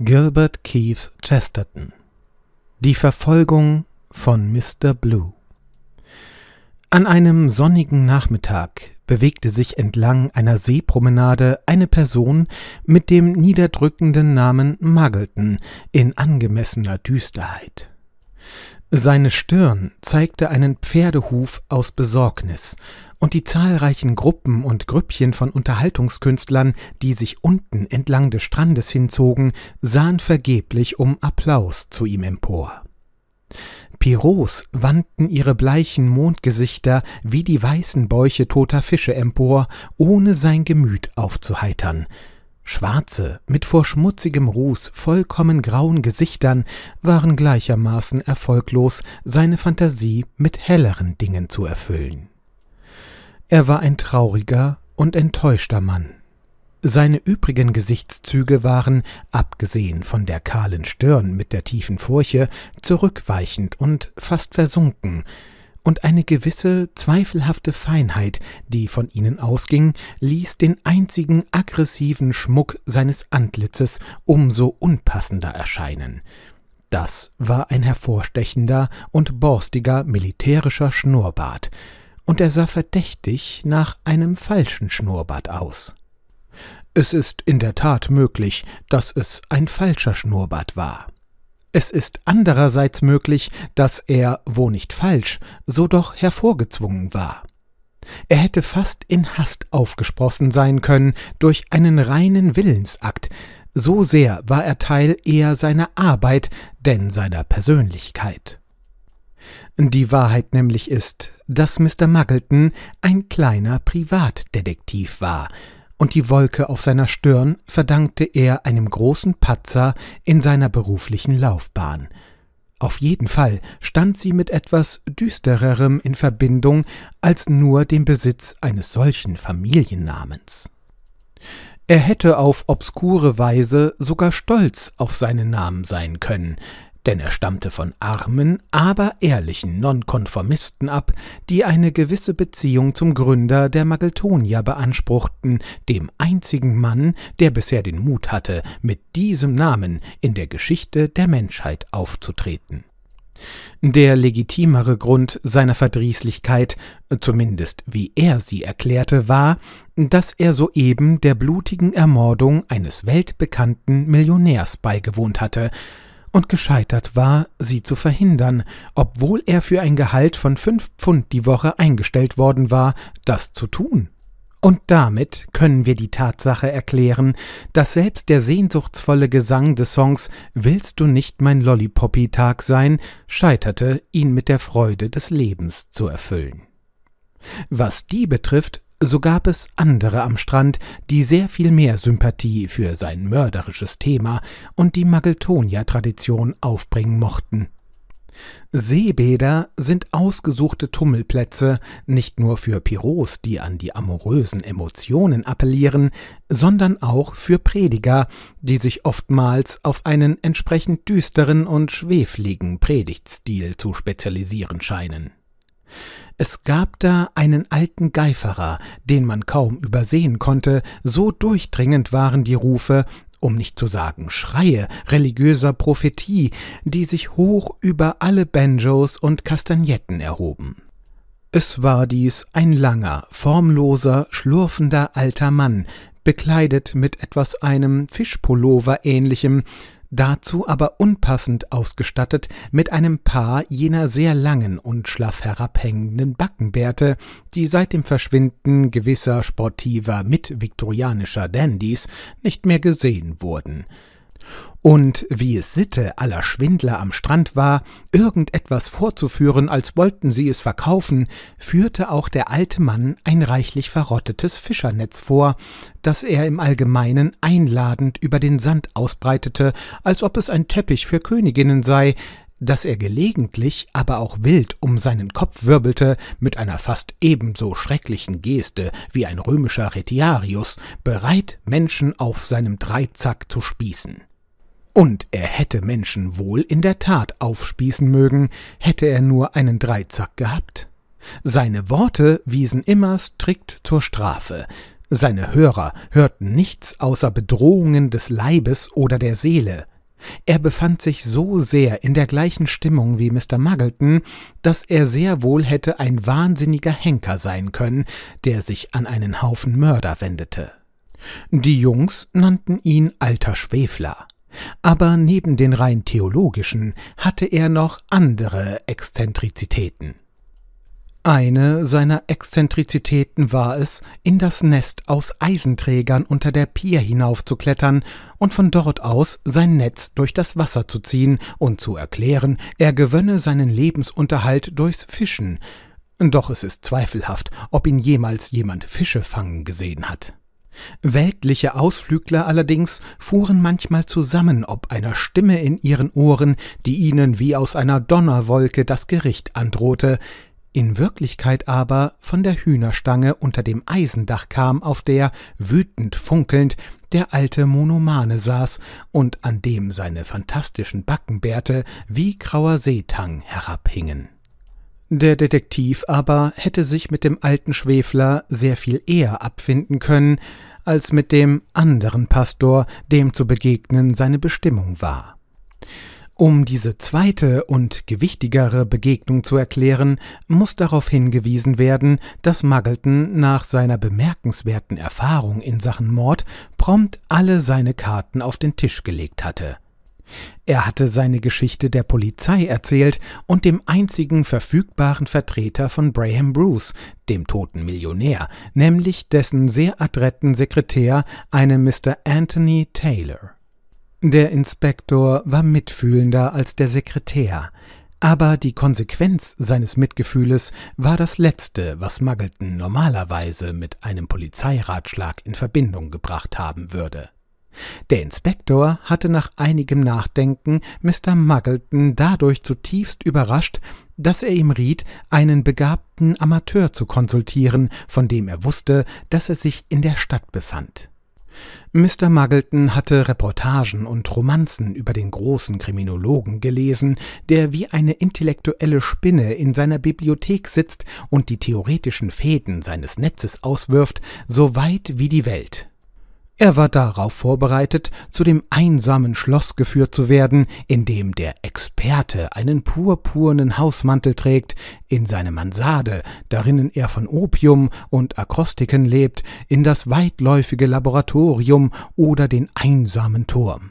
Gilbert Keith Chesterton Die Verfolgung von Mr. Blue An einem sonnigen Nachmittag bewegte sich entlang einer Seepromenade eine Person mit dem niederdrückenden Namen Muggleton in angemessener Düsterheit. Seine Stirn zeigte einen Pferdehuf aus Besorgnis, und die zahlreichen Gruppen und Grüppchen von Unterhaltungskünstlern, die sich unten entlang des Strandes hinzogen, sahen vergeblich um Applaus zu ihm empor. Pirots wandten ihre bleichen Mondgesichter wie die weißen Bäuche toter Fische empor, ohne sein Gemüt aufzuheitern, Schwarze, mit vor schmutzigem Ruß vollkommen grauen Gesichtern waren gleichermaßen erfolglos, seine Fantasie mit helleren Dingen zu erfüllen. Er war ein trauriger und enttäuschter Mann. Seine übrigen Gesichtszüge waren, abgesehen von der kahlen Stirn mit der tiefen Furche, zurückweichend und fast versunken, und eine gewisse zweifelhafte Feinheit, die von ihnen ausging, ließ den einzigen aggressiven Schmuck seines Antlitzes umso unpassender erscheinen. Das war ein hervorstechender und borstiger militärischer Schnurrbart, und er sah verdächtig nach einem falschen Schnurrbart aus. Es ist in der Tat möglich, dass es ein falscher Schnurrbart war. Es ist andererseits möglich, dass er, wo nicht falsch, so doch hervorgezwungen war. Er hätte fast in Hast aufgesprossen sein können durch einen reinen Willensakt, so sehr war er Teil eher seiner Arbeit, denn seiner Persönlichkeit. Die Wahrheit nämlich ist, dass Mr. Muggleton ein kleiner Privatdetektiv war, und die Wolke auf seiner Stirn verdankte er einem großen Patzer in seiner beruflichen Laufbahn. Auf jeden Fall stand sie mit etwas Düstererem in Verbindung als nur dem Besitz eines solchen Familiennamens. Er hätte auf obskure Weise sogar stolz auf seinen Namen sein können, denn er stammte von armen, aber ehrlichen Nonkonformisten ab, die eine gewisse Beziehung zum Gründer der Mageltonia beanspruchten, dem einzigen Mann, der bisher den Mut hatte, mit diesem Namen in der Geschichte der Menschheit aufzutreten. Der legitimere Grund seiner Verdrießlichkeit, zumindest wie er sie erklärte, war, dass er soeben der blutigen Ermordung eines weltbekannten Millionärs beigewohnt hatte, und gescheitert war, sie zu verhindern, obwohl er für ein Gehalt von fünf Pfund die Woche eingestellt worden war, das zu tun. Und damit können wir die Tatsache erklären, dass selbst der sehnsuchtsvolle Gesang des Songs Willst du nicht mein Lollipoppy-Tag sein scheiterte, ihn mit der Freude des Lebens zu erfüllen. Was die betrifft, so gab es andere am Strand, die sehr viel mehr Sympathie für sein mörderisches Thema und die Mageltonia-Tradition aufbringen mochten. Seebäder sind ausgesuchte Tummelplätze, nicht nur für Pirots, die an die amorösen Emotionen appellieren, sondern auch für Prediger, die sich oftmals auf einen entsprechend düsteren und schwefligen Predigtstil zu spezialisieren scheinen. Es gab da einen alten Geiferer, den man kaum übersehen konnte, so durchdringend waren die Rufe, um nicht zu sagen Schreie religiöser Prophetie, die sich hoch über alle Banjos und Kastagnetten erhoben. Es war dies ein langer, formloser, schlurfender alter Mann, bekleidet mit etwas einem Fischpullover ähnlichem, dazu aber unpassend ausgestattet mit einem Paar jener sehr langen und schlaff herabhängenden Backenbärte, die seit dem Verschwinden gewisser sportiver mit viktorianischer Dandys nicht mehr gesehen wurden. Und wie es Sitte aller Schwindler am Strand war, irgendetwas vorzuführen, als wollten sie es verkaufen, führte auch der alte Mann ein reichlich verrottetes Fischernetz vor, das er im Allgemeinen einladend über den Sand ausbreitete, als ob es ein Teppich für Königinnen sei, das er gelegentlich, aber auch wild um seinen Kopf wirbelte, mit einer fast ebenso schrecklichen Geste wie ein römischer Retiarius, bereit, Menschen auf seinem Dreizack zu spießen. Und er hätte Menschen wohl in der Tat aufspießen mögen, hätte er nur einen Dreizack gehabt. Seine Worte wiesen immer strikt zur Strafe, seine Hörer hörten nichts außer Bedrohungen des Leibes oder der Seele. Er befand sich so sehr in der gleichen Stimmung wie Mr. Muggleton, dass er sehr wohl hätte ein wahnsinniger Henker sein können, der sich an einen Haufen Mörder wendete. Die Jungs nannten ihn alter Schwefler. Aber neben den rein theologischen hatte er noch andere Exzentrizitäten. Eine seiner Exzentrizitäten war es, in das Nest aus Eisenträgern unter der Pier hinaufzuklettern und von dort aus sein Netz durch das Wasser zu ziehen und zu erklären, er gewönne seinen Lebensunterhalt durchs Fischen. Doch es ist zweifelhaft, ob ihn jemals jemand Fische fangen gesehen hat. Weltliche Ausflügler allerdings fuhren manchmal zusammen ob einer Stimme in ihren Ohren, die ihnen wie aus einer Donnerwolke das Gericht androhte, in Wirklichkeit aber von der Hühnerstange unter dem Eisendach kam, auf der, wütend funkelnd, der alte Monomane saß und an dem seine fantastischen Backenbärte wie grauer Seetang herabhingen. Der Detektiv aber hätte sich mit dem alten Schwefler sehr viel eher abfinden können, als mit dem anderen Pastor, dem zu begegnen seine Bestimmung war. Um diese zweite und gewichtigere Begegnung zu erklären, muss darauf hingewiesen werden, dass Muggleton nach seiner bemerkenswerten Erfahrung in Sachen Mord prompt alle seine Karten auf den Tisch gelegt hatte. Er hatte seine Geschichte der Polizei erzählt und dem einzigen verfügbaren Vertreter von Braham Bruce, dem toten Millionär, nämlich dessen sehr adretten Sekretär, einem Mr. Anthony Taylor. Der Inspektor war mitfühlender als der Sekretär, aber die Konsequenz seines Mitgefühles war das Letzte, was Muggleton normalerweise mit einem Polizeiratschlag in Verbindung gebracht haben würde. Der Inspektor hatte nach einigem Nachdenken Mr. Muggleton dadurch zutiefst überrascht, dass er ihm riet, einen begabten Amateur zu konsultieren, von dem er wusste, dass er sich in der Stadt befand. Mr. Muggleton hatte Reportagen und Romanzen über den großen Kriminologen gelesen, der wie eine intellektuelle Spinne in seiner Bibliothek sitzt und die theoretischen Fäden seines Netzes auswirft, so weit wie die Welt. Er war darauf vorbereitet, zu dem einsamen Schloss geführt zu werden, in dem der Experte einen purpurnen Hausmantel trägt, in seine Mansarde, darinnen er von Opium und Akrostiken lebt, in das weitläufige Laboratorium oder den einsamen Turm.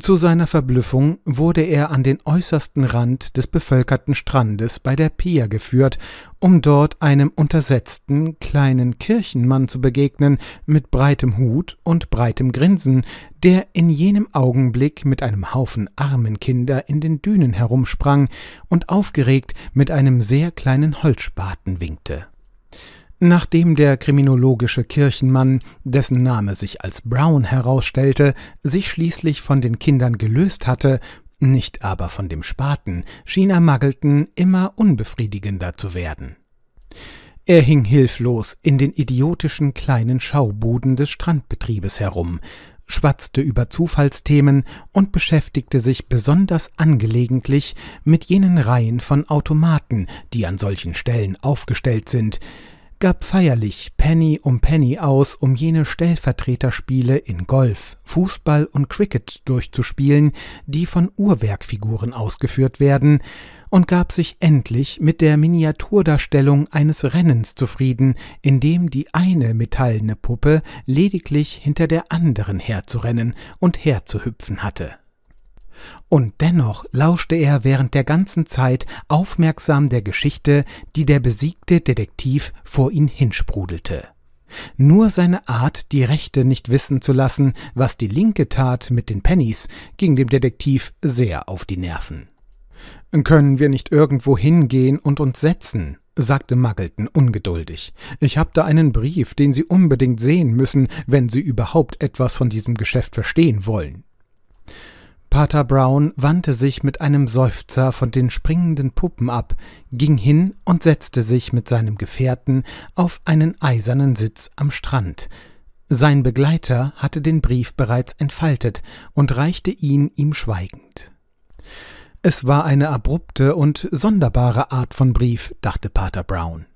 Zu seiner Verblüffung wurde er an den äußersten Rand des bevölkerten Strandes bei der Pia geführt, um dort einem untersetzten, kleinen Kirchenmann zu begegnen mit breitem Hut und breitem Grinsen, der in jenem Augenblick mit einem Haufen armen Kinder in den Dünen herumsprang und aufgeregt mit einem sehr kleinen Holzspaten winkte. Nachdem der kriminologische Kirchenmann, dessen Name sich als Brown herausstellte, sich schließlich von den Kindern gelöst hatte, nicht aber von dem Spaten, schien er Muggleton immer unbefriedigender zu werden. Er hing hilflos in den idiotischen kleinen Schaubuden des Strandbetriebes herum, schwatzte über Zufallsthemen und beschäftigte sich besonders angelegentlich mit jenen Reihen von Automaten, die an solchen Stellen aufgestellt sind, gab feierlich Penny um Penny aus, um jene Stellvertreterspiele in Golf, Fußball und Cricket durchzuspielen, die von Uhrwerkfiguren ausgeführt werden, und gab sich endlich mit der Miniaturdarstellung eines Rennens zufrieden, in dem die eine metallene Puppe lediglich hinter der anderen herzurennen und herzuhüpfen hatte. Und dennoch lauschte er während der ganzen Zeit aufmerksam der Geschichte, die der besiegte Detektiv vor ihn hinsprudelte. Nur seine Art, die Rechte nicht wissen zu lassen, was die Linke tat mit den Pennies, ging dem Detektiv sehr auf die Nerven. Können wir nicht irgendwo hingehen und uns setzen? sagte Muggleton ungeduldig. Ich habe da einen Brief, den Sie unbedingt sehen müssen, wenn Sie überhaupt etwas von diesem Geschäft verstehen wollen. Pater Brown wandte sich mit einem Seufzer von den springenden Puppen ab, ging hin und setzte sich mit seinem Gefährten auf einen eisernen Sitz am Strand. Sein Begleiter hatte den Brief bereits entfaltet und reichte ihn ihm schweigend. Es war eine abrupte und sonderbare Art von Brief, dachte Pater Brown.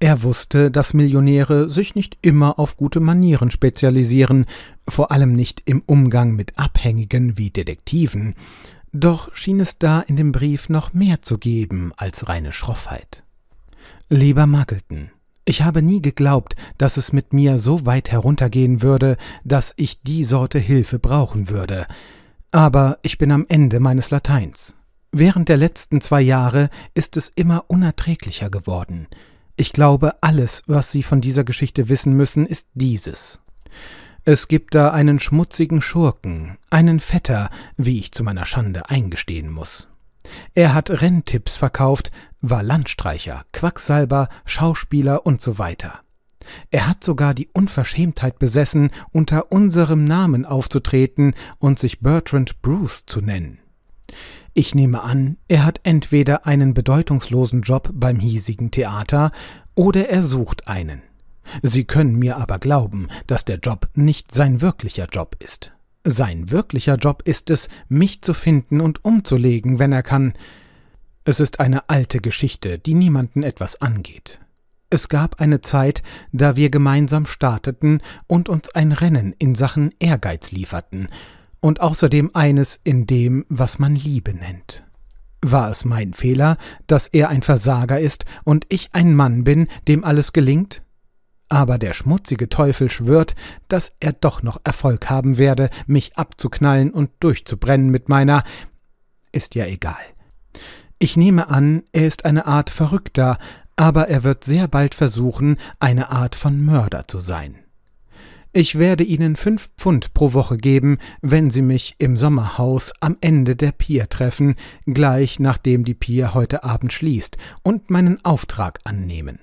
Er wusste, dass Millionäre sich nicht immer auf gute Manieren spezialisieren, vor allem nicht im Umgang mit Abhängigen wie Detektiven. Doch schien es da in dem Brief noch mehr zu geben als reine Schroffheit. Lieber Muggleton, ich habe nie geglaubt, dass es mit mir so weit heruntergehen würde, dass ich die Sorte Hilfe brauchen würde. Aber ich bin am Ende meines Lateins. Während der letzten zwei Jahre ist es immer unerträglicher geworden. Ich glaube, alles, was Sie von dieser Geschichte wissen müssen, ist dieses. Es gibt da einen schmutzigen Schurken, einen Vetter, wie ich zu meiner Schande eingestehen muss. Er hat Renntipps verkauft, war Landstreicher, Quacksalber, Schauspieler und so weiter. Er hat sogar die Unverschämtheit besessen, unter unserem Namen aufzutreten und sich Bertrand Bruce zu nennen. Ich nehme an, er hat entweder einen bedeutungslosen Job beim hiesigen Theater oder er sucht einen. Sie können mir aber glauben, dass der Job nicht sein wirklicher Job ist. Sein wirklicher Job ist es, mich zu finden und umzulegen, wenn er kann. Es ist eine alte Geschichte, die niemanden etwas angeht. Es gab eine Zeit, da wir gemeinsam starteten und uns ein Rennen in Sachen Ehrgeiz lieferten, und außerdem eines in dem, was man Liebe nennt. War es mein Fehler, dass er ein Versager ist und ich ein Mann bin, dem alles gelingt? Aber der schmutzige Teufel schwört, dass er doch noch Erfolg haben werde, mich abzuknallen und durchzubrennen mit meiner. Ist ja egal. Ich nehme an, er ist eine Art Verrückter, aber er wird sehr bald versuchen, eine Art von Mörder zu sein. Ich werde Ihnen fünf Pfund pro Woche geben, wenn Sie mich im Sommerhaus am Ende der Pier treffen, gleich nachdem die Pier heute Abend schließt, und meinen Auftrag annehmen.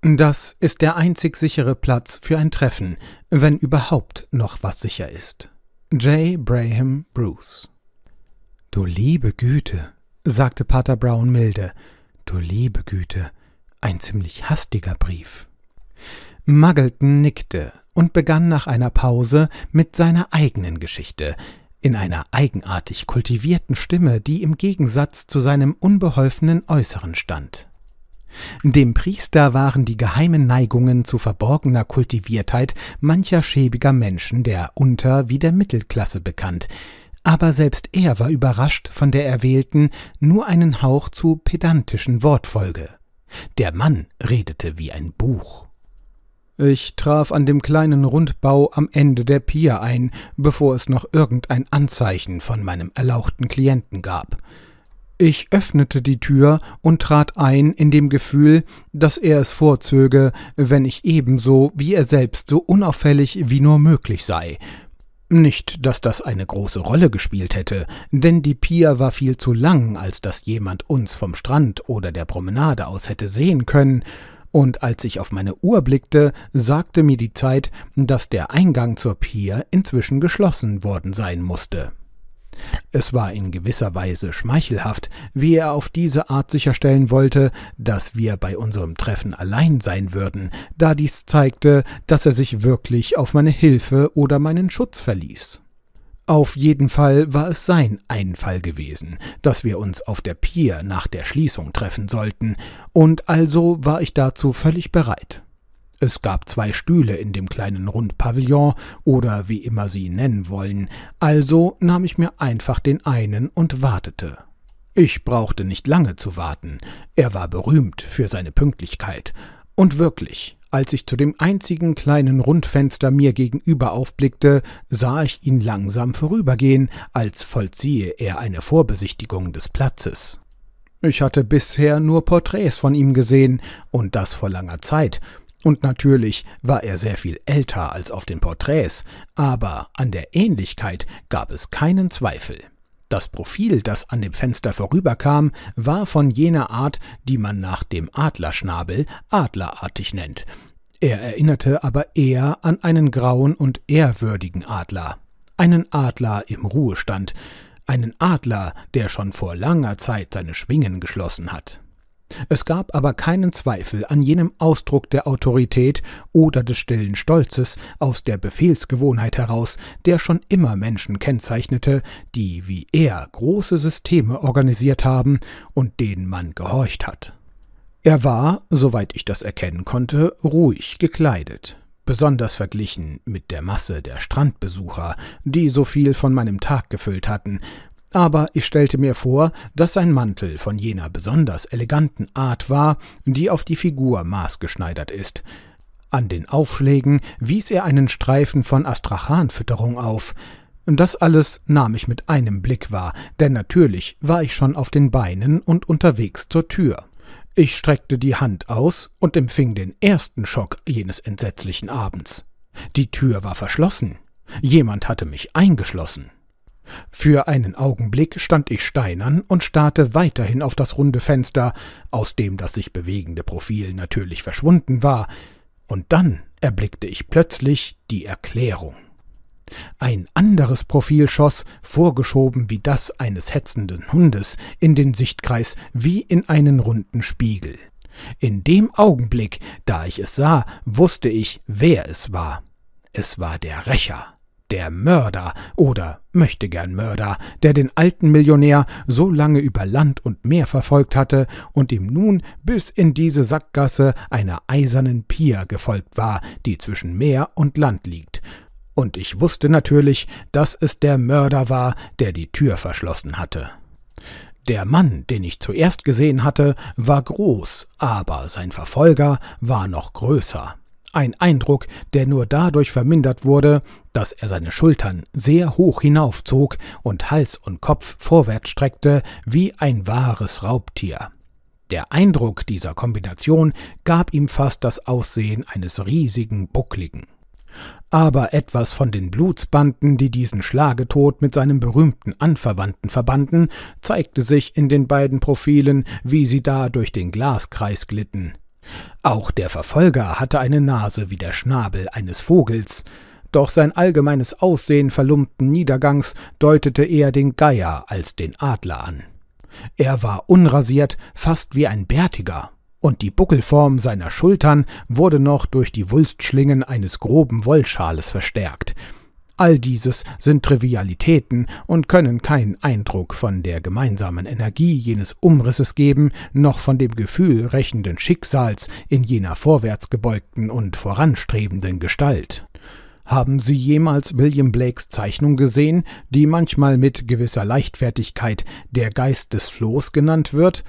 Das ist der einzig sichere Platz für ein Treffen, wenn überhaupt noch was sicher ist. J. Braham Bruce Du liebe Güte, sagte Pater Brown milde, du liebe Güte, ein ziemlich hastiger Brief. Muggleton nickte und begann nach einer Pause mit seiner eigenen Geschichte, in einer eigenartig kultivierten Stimme, die im Gegensatz zu seinem unbeholfenen Äußeren stand. Dem Priester waren die geheimen Neigungen zu verborgener Kultiviertheit mancher schäbiger Menschen der Unter- wie der Mittelklasse bekannt, aber selbst er war überrascht von der erwählten, nur einen Hauch zu pedantischen Wortfolge. Der Mann redete wie ein Buch. Ich traf an dem kleinen Rundbau am Ende der Pier ein, bevor es noch irgendein Anzeichen von meinem erlauchten Klienten gab. Ich öffnete die Tür und trat ein in dem Gefühl, dass er es vorzöge, wenn ich ebenso wie er selbst so unauffällig wie nur möglich sei. Nicht, dass das eine große Rolle gespielt hätte, denn die Pier war viel zu lang, als dass jemand uns vom Strand oder der Promenade aus hätte sehen können, und als ich auf meine Uhr blickte, sagte mir die Zeit, dass der Eingang zur Pier inzwischen geschlossen worden sein musste. Es war in gewisser Weise schmeichelhaft, wie er auf diese Art sicherstellen wollte, dass wir bei unserem Treffen allein sein würden, da dies zeigte, dass er sich wirklich auf meine Hilfe oder meinen Schutz verließ. Auf jeden Fall war es sein Einfall gewesen, dass wir uns auf der Pier nach der Schließung treffen sollten, und also war ich dazu völlig bereit. Es gab zwei Stühle in dem kleinen Rundpavillon oder wie immer sie nennen wollen, also nahm ich mir einfach den einen und wartete. Ich brauchte nicht lange zu warten, er war berühmt für seine Pünktlichkeit, und wirklich, als ich zu dem einzigen kleinen Rundfenster mir gegenüber aufblickte, sah ich ihn langsam vorübergehen, als vollziehe er eine Vorbesichtigung des Platzes. Ich hatte bisher nur Porträts von ihm gesehen, und das vor langer Zeit, und natürlich war er sehr viel älter als auf den Porträts, aber an der Ähnlichkeit gab es keinen Zweifel. Das Profil, das an dem Fenster vorüberkam, war von jener Art, die man nach dem Adlerschnabel adlerartig nennt. Er erinnerte aber eher an einen grauen und ehrwürdigen Adler, einen Adler im Ruhestand, einen Adler, der schon vor langer Zeit seine Schwingen geschlossen hat. Es gab aber keinen Zweifel an jenem Ausdruck der Autorität oder des stillen Stolzes aus der Befehlsgewohnheit heraus, der schon immer Menschen kennzeichnete, die wie er große Systeme organisiert haben und denen man gehorcht hat. Er war, soweit ich das erkennen konnte, ruhig gekleidet, besonders verglichen mit der Masse der Strandbesucher, die so viel von meinem Tag gefüllt hatten, aber ich stellte mir vor, dass sein Mantel von jener besonders eleganten Art war, die auf die Figur maßgeschneidert ist. An den Aufschlägen wies er einen Streifen von Astrachanfütterung auf. Das alles nahm ich mit einem Blick wahr, denn natürlich war ich schon auf den Beinen und unterwegs zur Tür. Ich streckte die Hand aus und empfing den ersten Schock jenes entsetzlichen Abends. Die Tür war verschlossen. Jemand hatte mich eingeschlossen. Für einen Augenblick stand ich steinern und starrte weiterhin auf das runde Fenster, aus dem das sich bewegende Profil natürlich verschwunden war, und dann erblickte ich plötzlich die Erklärung. Ein anderes Profil schoss, vorgeschoben wie das eines hetzenden Hundes, in den Sichtkreis wie in einen runden Spiegel. In dem Augenblick, da ich es sah, wusste ich, wer es war. Es war der Rächer der Mörder oder möchte gern Mörder, der den alten Millionär so lange über Land und Meer verfolgt hatte und ihm nun bis in diese Sackgasse einer eisernen Pier gefolgt war, die zwischen Meer und Land liegt. Und ich wusste natürlich, dass es der Mörder war, der die Tür verschlossen hatte. Der Mann, den ich zuerst gesehen hatte, war groß, aber sein Verfolger war noch größer. Ein Eindruck, der nur dadurch vermindert wurde, dass er seine Schultern sehr hoch hinaufzog und Hals und Kopf vorwärts streckte wie ein wahres Raubtier. Der Eindruck dieser Kombination gab ihm fast das Aussehen eines riesigen Buckligen. Aber etwas von den Blutsbanden, die diesen Schlagetod mit seinem berühmten Anverwandten verbanden, zeigte sich in den beiden Profilen, wie sie da durch den Glaskreis glitten. Auch der Verfolger hatte eine Nase wie der Schnabel eines Vogels, doch sein allgemeines Aussehen verlumpten Niedergangs deutete eher den Geier als den Adler an. Er war unrasiert, fast wie ein Bärtiger, und die Buckelform seiner Schultern wurde noch durch die Wulstschlingen eines groben Wollschales verstärkt – All dieses sind Trivialitäten und können keinen Eindruck von der gemeinsamen Energie jenes Umrisses geben, noch von dem Gefühl rächenden Schicksals in jener vorwärts gebeugten und voranstrebenden Gestalt. Haben Sie jemals William Blakes Zeichnung gesehen, die manchmal mit gewisser Leichtfertigkeit der Geist des Flohs genannt wird?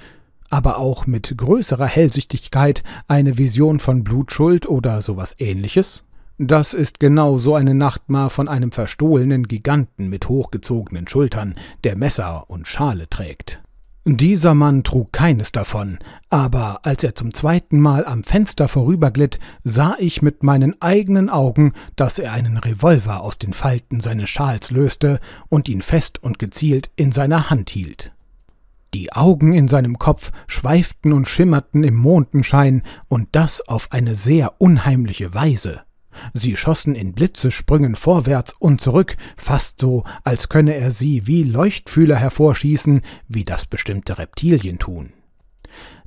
aber auch mit größerer Hellsichtigkeit eine Vision von Blutschuld oder sowas ähnliches? Das ist genau so eine Nachtmar von einem verstohlenen Giganten mit hochgezogenen Schultern, der Messer und Schale trägt. Dieser Mann trug keines davon, aber als er zum zweiten Mal am Fenster vorüberglitt, sah ich mit meinen eigenen Augen, dass er einen Revolver aus den Falten seines Schals löste und ihn fest und gezielt in seiner Hand hielt. Die Augen in seinem Kopf schweiften und schimmerten im Mondenschein, und das auf eine sehr unheimliche Weise. Sie schossen in Blitzesprüngen vorwärts und zurück, fast so, als könne er sie wie Leuchtfühler hervorschießen, wie das bestimmte Reptilien tun.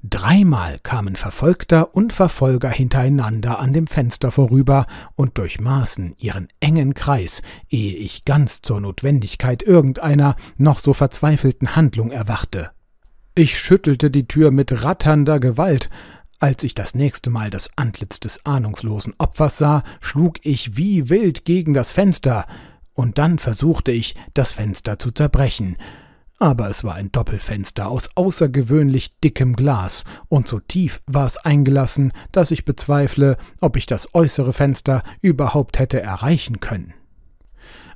Dreimal kamen Verfolgter und Verfolger hintereinander an dem Fenster vorüber und durchmaßen ihren engen Kreis, ehe ich ganz zur Notwendigkeit irgendeiner noch so verzweifelten Handlung erwachte. Ich schüttelte die Tür mit ratternder Gewalt, als ich das nächste Mal das Antlitz des ahnungslosen Opfers sah, schlug ich wie wild gegen das Fenster, und dann versuchte ich, das Fenster zu zerbrechen. Aber es war ein Doppelfenster aus außergewöhnlich dickem Glas, und so tief war es eingelassen, dass ich bezweifle, ob ich das äußere Fenster überhaupt hätte erreichen können.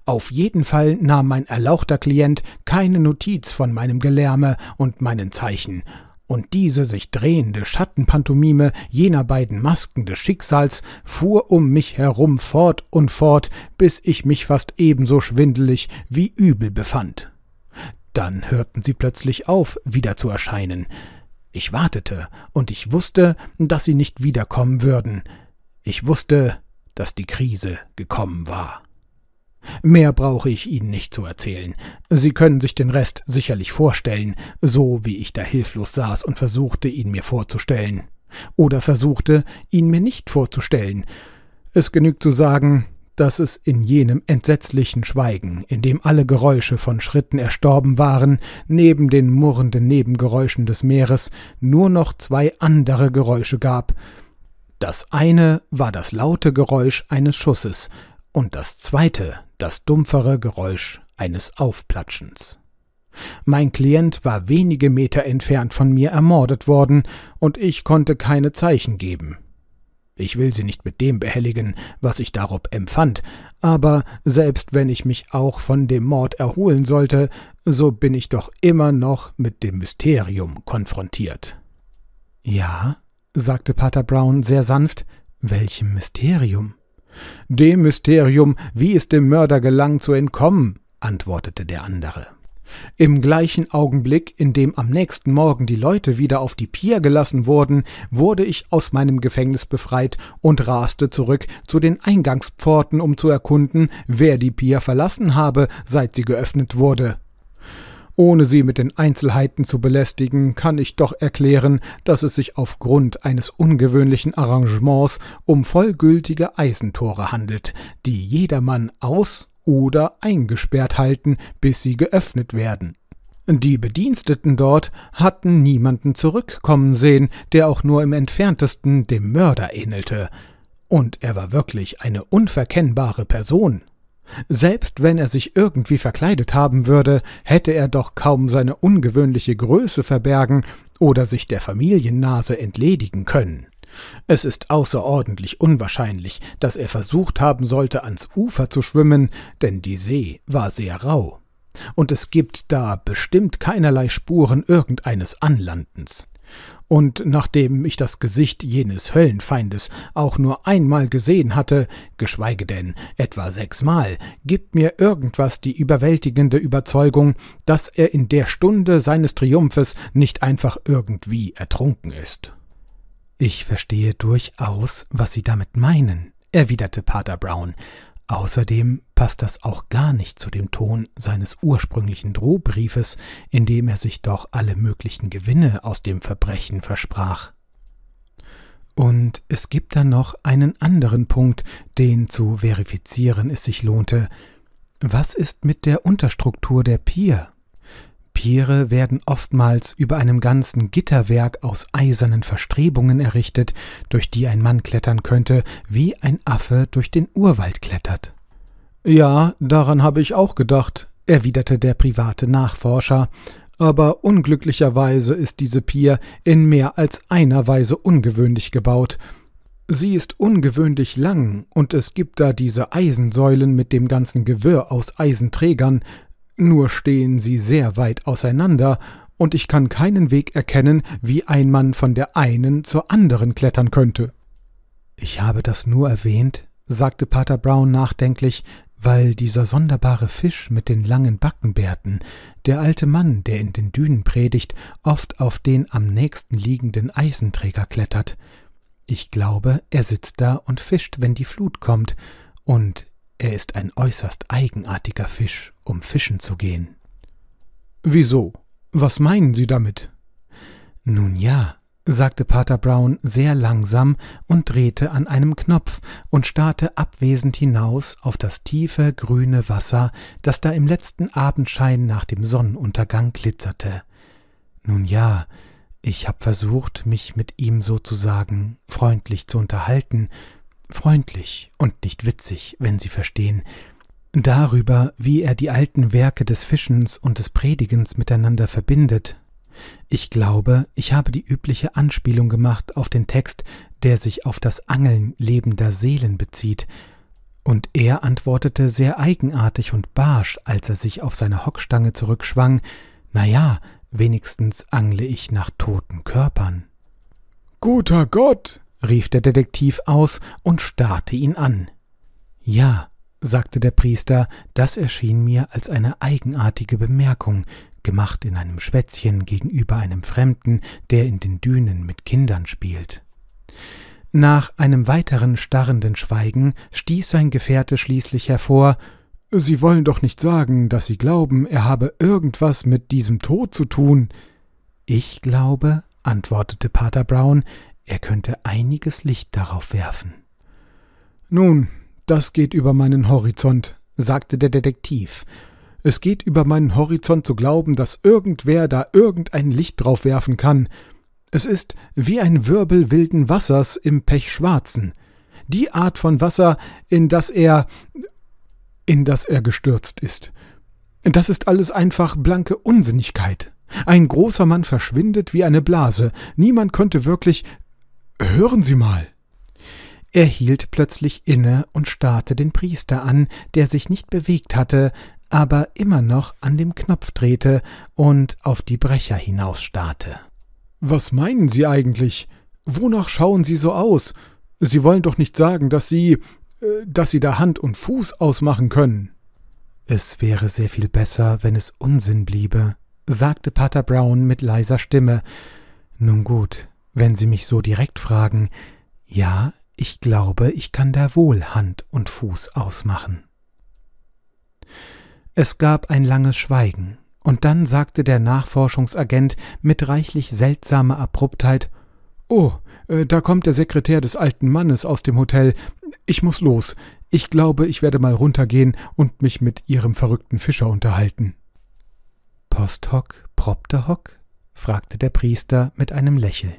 Auf jeden Fall nahm mein erlauchter Klient keine Notiz von meinem Gelärme und meinen Zeichen, und diese sich drehende Schattenpantomime jener beiden Masken des Schicksals fuhr um mich herum fort und fort, bis ich mich fast ebenso schwindelig wie übel befand. Dann hörten sie plötzlich auf, wieder zu erscheinen. Ich wartete, und ich wusste, dass sie nicht wiederkommen würden. Ich wusste, dass die Krise gekommen war. Mehr brauche ich Ihnen nicht zu erzählen. Sie können sich den Rest sicherlich vorstellen, so wie ich da hilflos saß und versuchte, ihn mir vorzustellen. Oder versuchte, ihn mir nicht vorzustellen. Es genügt zu sagen, dass es in jenem entsetzlichen Schweigen, in dem alle Geräusche von Schritten erstorben waren, neben den murrenden Nebengeräuschen des Meeres nur noch zwei andere Geräusche gab. Das eine war das laute Geräusch eines Schusses, und das zweite das dumpfere Geräusch eines Aufplatschens. Mein Klient war wenige Meter entfernt von mir ermordet worden, und ich konnte keine Zeichen geben. Ich will sie nicht mit dem behelligen, was ich darob empfand, aber selbst wenn ich mich auch von dem Mord erholen sollte, so bin ich doch immer noch mit dem Mysterium konfrontiert. Ja, sagte Pater Brown sehr sanft, welchem Mysterium? Dem Mysterium, wie es dem Mörder gelang zu entkommen, antwortete der andere. Im gleichen Augenblick, in dem am nächsten Morgen die Leute wieder auf die Pier gelassen wurden, wurde ich aus meinem Gefängnis befreit und raste zurück zu den Eingangspforten, um zu erkunden, wer die Pier verlassen habe, seit sie geöffnet wurde. Ohne Sie mit den Einzelheiten zu belästigen, kann ich doch erklären, dass es sich aufgrund eines ungewöhnlichen Arrangements um vollgültige Eisentore handelt, die jedermann aus oder eingesperrt halten, bis sie geöffnet werden. Die Bediensteten dort hatten niemanden zurückkommen sehen, der auch nur im entferntesten dem Mörder ähnelte. Und er war wirklich eine unverkennbare Person. Selbst wenn er sich irgendwie verkleidet haben würde, hätte er doch kaum seine ungewöhnliche Größe verbergen oder sich der Familiennase entledigen können. Es ist außerordentlich unwahrscheinlich, dass er versucht haben sollte, ans Ufer zu schwimmen, denn die See war sehr rau. Und es gibt da bestimmt keinerlei Spuren irgendeines Anlandens. Und nachdem ich das Gesicht jenes Höllenfeindes auch nur einmal gesehen hatte, geschweige denn etwa sechsmal, gibt mir irgendwas die überwältigende Überzeugung, dass er in der Stunde seines Triumphes nicht einfach irgendwie ertrunken ist. Ich verstehe durchaus, was Sie damit meinen, erwiderte Pater Brown, Außerdem passt das auch gar nicht zu dem Ton seines ursprünglichen Drohbriefes, in dem er sich doch alle möglichen Gewinne aus dem Verbrechen versprach. Und es gibt dann noch einen anderen Punkt, den zu verifizieren es sich lohnte. Was ist mit der Unterstruktur der Pier? Papiere werden oftmals über einem ganzen Gitterwerk aus eisernen Verstrebungen errichtet, durch die ein Mann klettern könnte, wie ein Affe durch den Urwald klettert. Ja, daran habe ich auch gedacht, erwiderte der private Nachforscher, aber unglücklicherweise ist diese Pier in mehr als einer Weise ungewöhnlich gebaut. Sie ist ungewöhnlich lang, und es gibt da diese Eisensäulen mit dem ganzen Gewirr aus Eisenträgern, nur stehen sie sehr weit auseinander, und ich kann keinen Weg erkennen, wie ein Mann von der einen zur anderen klettern könnte. Ich habe das nur erwähnt, sagte Pater Brown nachdenklich, weil dieser sonderbare Fisch mit den langen Backenbärten, der alte Mann, der in den Dünen predigt, oft auf den am nächsten liegenden Eisenträger klettert. Ich glaube, er sitzt da und fischt, wenn die Flut kommt, und er ist ein äußerst eigenartiger Fisch, um fischen zu gehen. Wieso? Was meinen Sie damit? Nun ja, sagte Pater Brown sehr langsam und drehte an einem Knopf und starrte abwesend hinaus auf das tiefe grüne Wasser, das da im letzten Abendschein nach dem Sonnenuntergang glitzerte. Nun ja, ich habe versucht, mich mit ihm sozusagen freundlich zu unterhalten, freundlich und nicht witzig, wenn Sie verstehen, darüber, wie er die alten Werke des Fischens und des Predigens miteinander verbindet. Ich glaube, ich habe die übliche Anspielung gemacht auf den Text, der sich auf das Angeln lebender Seelen bezieht, und er antwortete sehr eigenartig und barsch, als er sich auf seine Hockstange zurückschwang, na ja, wenigstens angle ich nach toten Körpern. Guter Gott, rief der Detektiv aus und starrte ihn an. Ja, sagte der Priester, das erschien mir als eine eigenartige Bemerkung, gemacht in einem Schwätzchen gegenüber einem Fremden, der in den Dünen mit Kindern spielt. Nach einem weiteren starrenden Schweigen stieß sein Gefährte schließlich hervor Sie wollen doch nicht sagen, dass Sie glauben, er habe irgendwas mit diesem Tod zu tun. Ich glaube, antwortete Pater Brown, er könnte einiges Licht darauf werfen. Nun, das geht über meinen Horizont, sagte der Detektiv. Es geht über meinen Horizont zu glauben, dass irgendwer da irgendein Licht drauf werfen kann. Es ist wie ein Wirbel wilden Wassers im Pechschwarzen. Die Art von Wasser, in das er. in das er gestürzt ist. Das ist alles einfach blanke Unsinnigkeit. Ein großer Mann verschwindet wie eine Blase. Niemand konnte wirklich Hören Sie mal. Er hielt plötzlich inne und starrte den Priester an, der sich nicht bewegt hatte, aber immer noch an dem Knopf drehte und auf die Brecher hinausstarrte. Was meinen Sie eigentlich? Wonach schauen Sie so aus? Sie wollen doch nicht sagen, dass Sie äh, dass Sie da Hand und Fuß ausmachen können. Es wäre sehr viel besser, wenn es Unsinn bliebe, sagte Pater Brown mit leiser Stimme. Nun gut, wenn Sie mich so direkt fragen, ja, ich glaube, ich kann da wohl Hand und Fuß ausmachen. Es gab ein langes Schweigen, und dann sagte der Nachforschungsagent mit reichlich seltsamer Abruptheit Oh, äh, da kommt der Sekretär des alten Mannes aus dem Hotel. Ich muß los. Ich glaube, ich werde mal runtergehen und mich mit Ihrem verrückten Fischer unterhalten. Post hoc, propter hoc? fragte der Priester mit einem Lächeln.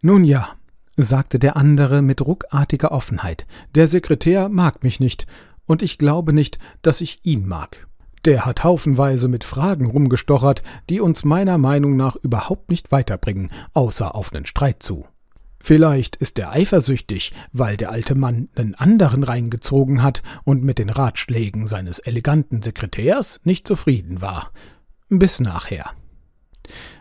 Nun ja, sagte der andere mit ruckartiger Offenheit, der Sekretär mag mich nicht, und ich glaube nicht, dass ich ihn mag. Der hat haufenweise mit Fragen rumgestochert, die uns meiner Meinung nach überhaupt nicht weiterbringen, außer auf nen Streit zu. Vielleicht ist er eifersüchtig, weil der alte Mann nen anderen reingezogen hat und mit den Ratschlägen seines eleganten Sekretärs nicht zufrieden war. Bis nachher.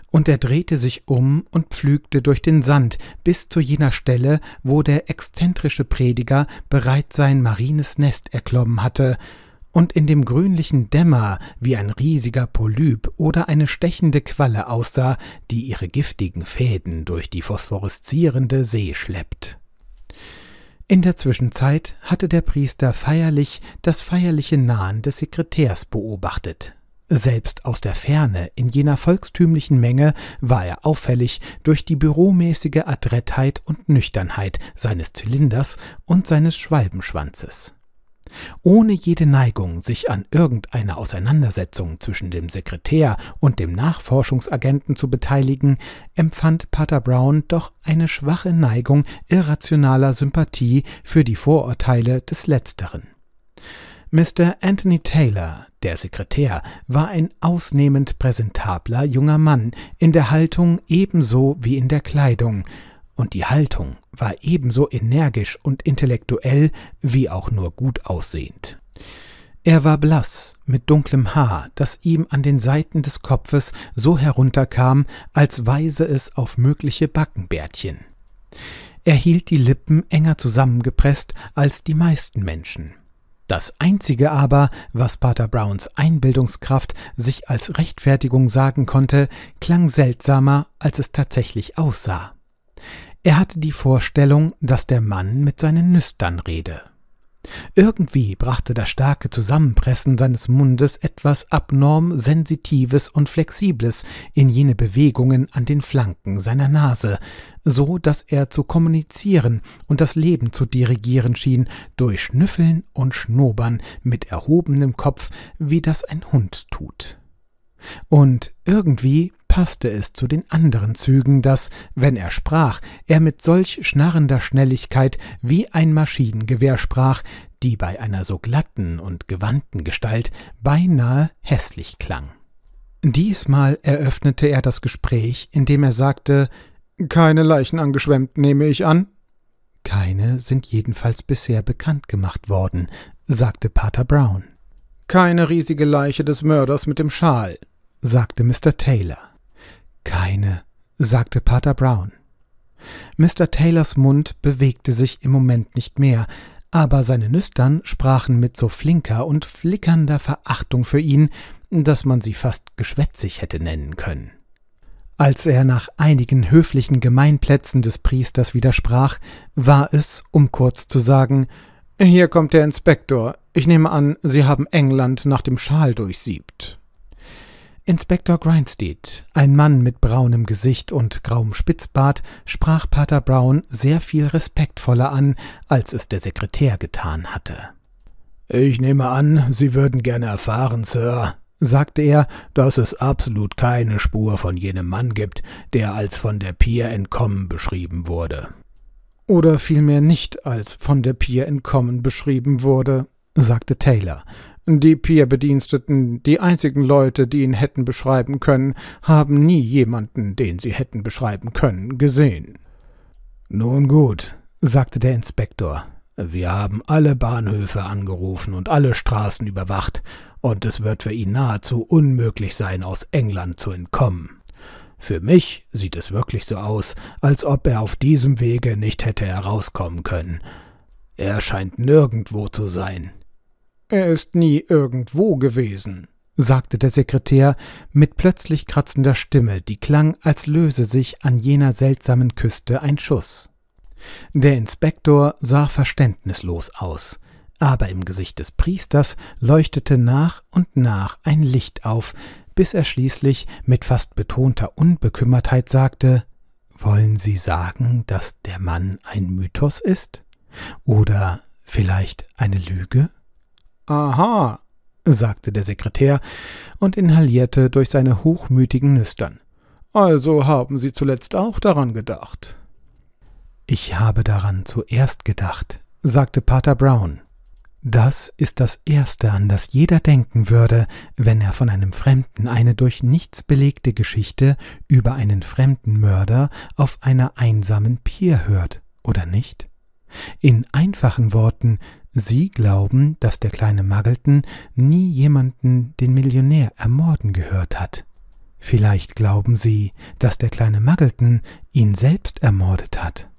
Und er drehte sich um und pflügte durch den Sand bis zu jener Stelle, wo der exzentrische Prediger bereits sein marines Nest erklommen hatte, und in dem grünlichen Dämmer wie ein riesiger Polyp oder eine stechende Qualle aussah, die ihre giftigen Fäden durch die phosphoreszierende See schleppt. In der Zwischenzeit hatte der Priester feierlich das feierliche Nahen des Sekretärs beobachtet, selbst aus der Ferne, in jener volkstümlichen Menge, war er auffällig durch die büromäßige Adrettheit und Nüchternheit seines Zylinders und seines Schwalbenschwanzes. Ohne jede Neigung, sich an irgendeiner Auseinandersetzung zwischen dem Sekretär und dem Nachforschungsagenten zu beteiligen, empfand Pater Brown doch eine schwache Neigung irrationaler Sympathie für die Vorurteile des Letzteren. Mr. Anthony Taylor, der Sekretär, war ein ausnehmend präsentabler junger Mann, in der Haltung ebenso wie in der Kleidung, und die Haltung war ebenso energisch und intellektuell wie auch nur gut aussehend. Er war blass, mit dunklem Haar, das ihm an den Seiten des Kopfes so herunterkam, als weise es auf mögliche Backenbärtchen. Er hielt die Lippen enger zusammengepresst als die meisten Menschen. Das Einzige aber, was Pater Browns Einbildungskraft sich als Rechtfertigung sagen konnte, klang seltsamer, als es tatsächlich aussah. Er hatte die Vorstellung, dass der Mann mit seinen Nüstern rede. Irgendwie brachte das starke Zusammenpressen seines Mundes etwas abnorm Sensitives und Flexibles in jene Bewegungen an den Flanken seiner Nase, so dass er zu kommunizieren und das Leben zu dirigieren schien, durch Schnüffeln und Schnobern mit erhobenem Kopf, wie das ein Hund tut. Und irgendwie passte es zu den anderen Zügen, dass, wenn er sprach, er mit solch schnarrender Schnelligkeit wie ein Maschinengewehr sprach, die bei einer so glatten und gewandten Gestalt beinahe hässlich klang. Diesmal eröffnete er das Gespräch, indem er sagte Keine Leichen angeschwemmt, nehme ich an. Keine sind jedenfalls bisher bekannt gemacht worden, sagte Pater Brown. Keine riesige Leiche des Mörders mit dem Schal, sagte Mr. Taylor. Keine, sagte Pater Brown. Mr. Taylors Mund bewegte sich im Moment nicht mehr, aber seine Nüstern sprachen mit so flinker und flickernder Verachtung für ihn, dass man sie fast geschwätzig hätte nennen können. Als er nach einigen höflichen Gemeinplätzen des Priesters widersprach, war es, um kurz zu sagen, hier kommt der Inspektor. Ich nehme an, Sie haben England nach dem Schal durchsiebt. Inspektor Grindsteed, ein Mann mit braunem Gesicht und grauem Spitzbart, sprach Pater Brown sehr viel respektvoller an, als es der Sekretär getan hatte. Ich nehme an, Sie würden gerne erfahren, Sir, sagte er, dass es absolut keine Spur von jenem Mann gibt, der als von der Pier entkommen beschrieben wurde. Oder vielmehr nicht als von der Pier entkommen beschrieben wurde, sagte Taylor, die peer die einzigen Leute, die ihn hätten beschreiben können, haben nie jemanden, den sie hätten beschreiben können, gesehen. Nun gut, sagte der Inspektor. Wir haben alle Bahnhöfe angerufen und alle Straßen überwacht, und es wird für ihn nahezu unmöglich sein, aus England zu entkommen. Für mich sieht es wirklich so aus, als ob er auf diesem Wege nicht hätte herauskommen können. Er scheint nirgendwo zu sein. Er ist nie irgendwo gewesen, sagte der Sekretär mit plötzlich kratzender Stimme, die klang, als löse sich an jener seltsamen Küste ein Schuss. Der Inspektor sah verständnislos aus, aber im Gesicht des Priesters leuchtete nach und nach ein Licht auf, bis er schließlich mit fast betonter Unbekümmertheit sagte Wollen Sie sagen, dass der Mann ein Mythos ist? Oder vielleicht eine Lüge? Aha, sagte der Sekretär und inhalierte durch seine hochmütigen Nüstern. Also haben Sie zuletzt auch daran gedacht. Ich habe daran zuerst gedacht, sagte Pater Brown. Das ist das Erste, an das jeder denken würde, wenn er von einem Fremden eine durch nichts belegte Geschichte über einen fremden Mörder auf einer einsamen Pier hört, oder nicht? In einfachen Worten, Sie glauben, dass der kleine Muggleton nie jemanden den Millionär ermorden gehört hat. Vielleicht glauben Sie, dass der kleine Muggleton ihn selbst ermordet hat.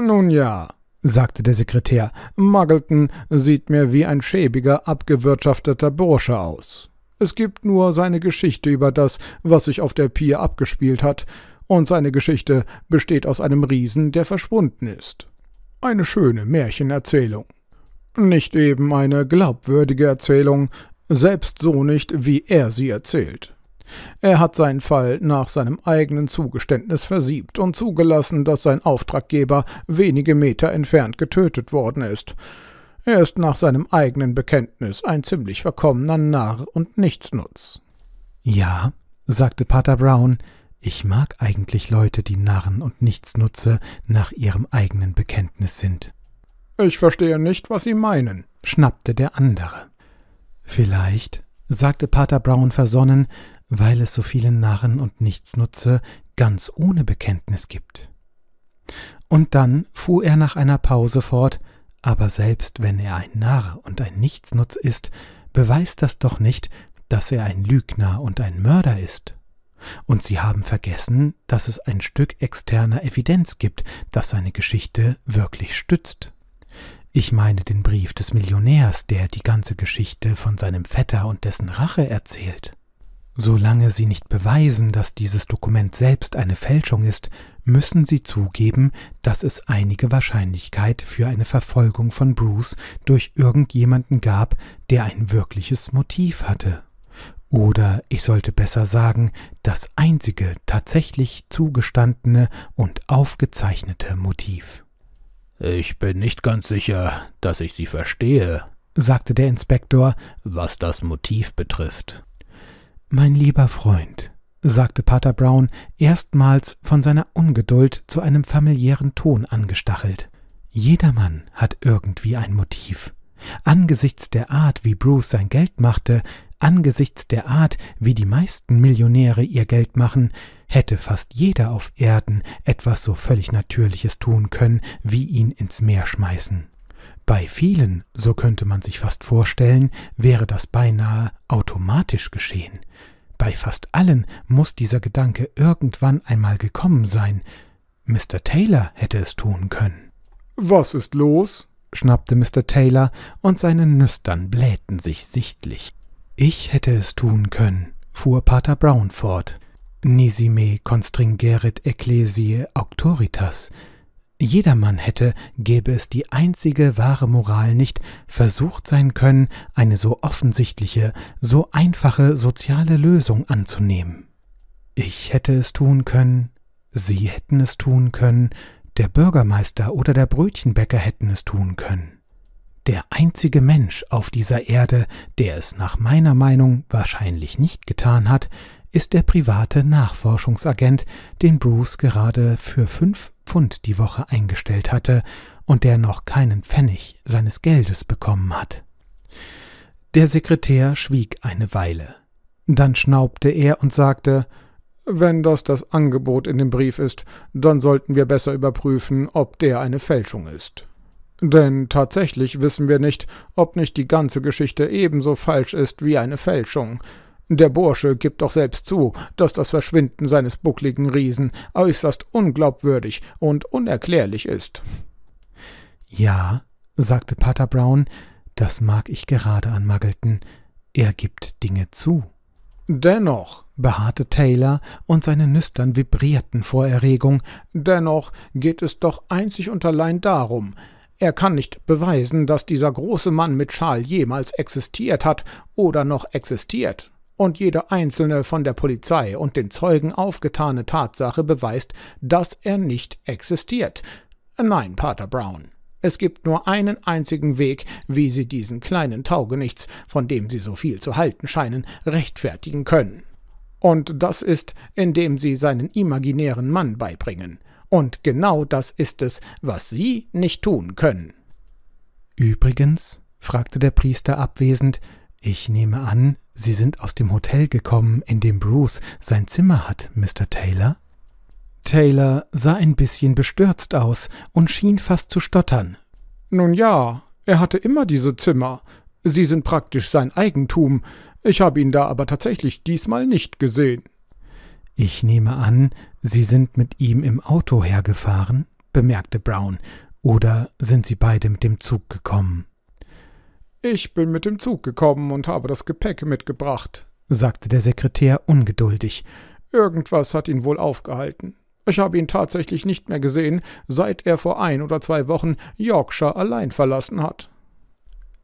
Nun ja, sagte der Sekretär, Muggleton sieht mir wie ein schäbiger, abgewirtschafteter Bursche aus. Es gibt nur seine Geschichte über das, was sich auf der Pier abgespielt hat, und seine Geschichte besteht aus einem Riesen, der verschwunden ist. Eine schöne Märchenerzählung. Nicht eben eine glaubwürdige Erzählung, selbst so nicht, wie er sie erzählt. Er hat seinen Fall nach seinem eigenen Zugeständnis versiebt und zugelassen, dass sein Auftraggeber wenige Meter entfernt getötet worden ist. Er ist nach seinem eigenen Bekenntnis ein ziemlich verkommener Narr und Nichtsnutz. Ja, sagte Pater Brown, ich mag eigentlich Leute, die Narren und Nichtsnutze nach ihrem eigenen Bekenntnis sind. Ich verstehe nicht, was Sie meinen, schnappte der andere. Vielleicht, sagte Pater Brown versonnen, weil es so viele Narren und Nichtsnutze ganz ohne Bekenntnis gibt. Und dann fuhr er nach einer Pause fort, aber selbst wenn er ein Narr und ein Nichtsnutz ist, beweist das doch nicht, dass er ein Lügner und ein Mörder ist. Und sie haben vergessen, dass es ein Stück externer Evidenz gibt, das seine Geschichte wirklich stützt. Ich meine den Brief des Millionärs, der die ganze Geschichte von seinem Vetter und dessen Rache erzählt. Solange Sie nicht beweisen, dass dieses Dokument selbst eine Fälschung ist, müssen Sie zugeben, dass es einige Wahrscheinlichkeit für eine Verfolgung von Bruce durch irgendjemanden gab, der ein wirkliches Motiv hatte. Oder ich sollte besser sagen, das einzige tatsächlich zugestandene und aufgezeichnete Motiv. Ich bin nicht ganz sicher, dass ich Sie verstehe, sagte der Inspektor, was das Motiv betrifft. Mein lieber Freund, sagte Pater Brown, erstmals von seiner Ungeduld zu einem familiären Ton angestachelt. Jedermann hat irgendwie ein Motiv. Angesichts der Art, wie Bruce sein Geld machte, angesichts der Art, wie die meisten Millionäre ihr Geld machen, hätte fast jeder auf Erden etwas so völlig Natürliches tun können, wie ihn ins Meer schmeißen. Bei vielen, so könnte man sich fast vorstellen, wäre das beinahe automatisch geschehen. Bei fast allen muss dieser Gedanke irgendwann einmal gekommen sein. Mr. Taylor hätte es tun können. Was ist los? schnappte Mr. Taylor, und seine Nüstern blähten sich sichtlich. Ich hätte es tun können, fuhr Pater Brown fort. Nisime constringerit ecclesiae auctoritas. Jedermann hätte, gäbe es die einzige wahre Moral nicht, versucht sein können, eine so offensichtliche, so einfache soziale Lösung anzunehmen. Ich hätte es tun können, Sie hätten es tun können, der Bürgermeister oder der Brötchenbäcker hätten es tun können. Der einzige Mensch auf dieser Erde, der es nach meiner Meinung wahrscheinlich nicht getan hat, ist der private Nachforschungsagent, den Bruce gerade für fünf Pfund die Woche eingestellt hatte und der noch keinen Pfennig seines Geldes bekommen hat. Der Sekretär schwieg eine Weile. Dann schnaubte er und sagte wenn das das Angebot in dem Brief ist, dann sollten wir besser überprüfen, ob der eine Fälschung ist. Denn tatsächlich wissen wir nicht, ob nicht die ganze Geschichte ebenso falsch ist wie eine Fälschung. Der Bursche gibt doch selbst zu, dass das Verschwinden seines buckligen Riesen äußerst unglaubwürdig und unerklärlich ist. Ja, sagte Pater Brown, das mag ich gerade an Muggleton. Er gibt Dinge zu. Dennoch, beharrte Taylor, und seine Nüstern vibrierten vor Erregung, dennoch geht es doch einzig und allein darum, er kann nicht beweisen, dass dieser große Mann mit Schal jemals existiert hat oder noch existiert. Und jede einzelne von der Polizei und den Zeugen aufgetane Tatsache beweist, dass er nicht existiert. Nein, Pater Brown, es gibt nur einen einzigen Weg, wie Sie diesen kleinen Taugenichts, von dem Sie so viel zu halten scheinen, rechtfertigen können. Und das ist, indem Sie seinen imaginären Mann beibringen. Und genau das ist es, was Sie nicht tun können. Übrigens, fragte der Priester abwesend, ich nehme an, Sie sind aus dem Hotel gekommen, in dem Bruce sein Zimmer hat, Mr. Taylor? Taylor sah ein bisschen bestürzt aus und schien fast zu stottern. Nun ja, er hatte immer diese Zimmer. Sie sind praktisch sein Eigentum. Ich habe ihn da aber tatsächlich diesmal nicht gesehen. Ich nehme an, Sie sind mit ihm im Auto hergefahren, bemerkte Brown, oder sind Sie beide mit dem Zug gekommen? Ich bin mit dem Zug gekommen und habe das Gepäck mitgebracht, sagte der Sekretär ungeduldig. Irgendwas hat ihn wohl aufgehalten. Ich habe ihn tatsächlich nicht mehr gesehen, seit er vor ein oder zwei Wochen Yorkshire allein verlassen hat.